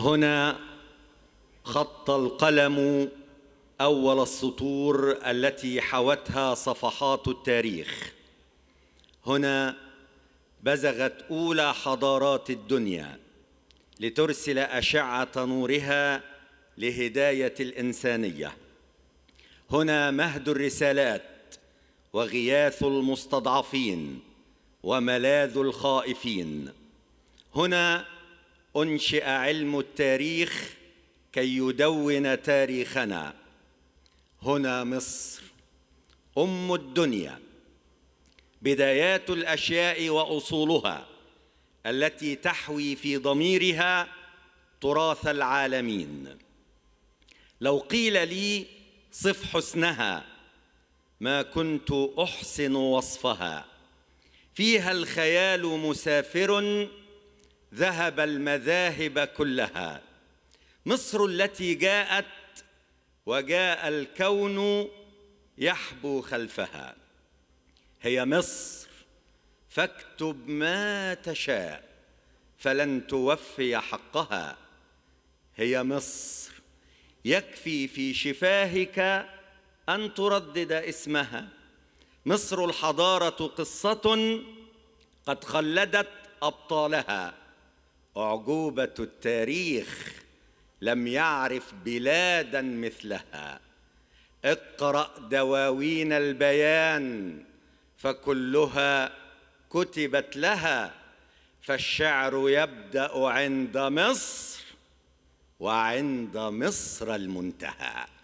هنا خط القلم اول السطور التي حوتها صفحات التاريخ هنا بزغت اولى حضارات الدنيا لترسل اشعه نورها لهدايه الانسانيه هنا مهد الرسالات وغياث المستضعفين وملاذ الخائفين هنا انشئ علم التاريخ كي يدون تاريخنا هنا مصر ام الدنيا بدايات الاشياء واصولها التي تحوي في ضميرها تراث العالمين لو قيل لي صف حسنها ما كنت احسن وصفها فيها الخيال مسافر ذهب المذاهب كلها مصر التي جاءت وجاء الكون يحبو خلفها هي مصر فاكتب ما تشاء فلن توفي حقها هي مصر يكفي في شفاهك ان تردد اسمها مصر الحضاره قصه قد خلدت ابطالها اعجوبه التاريخ لم يعرف بلادا مثلها اقرا دواوين البيان فكلها كتبت لها فالشعر يبدا عند مصر وعند مصر المنتهى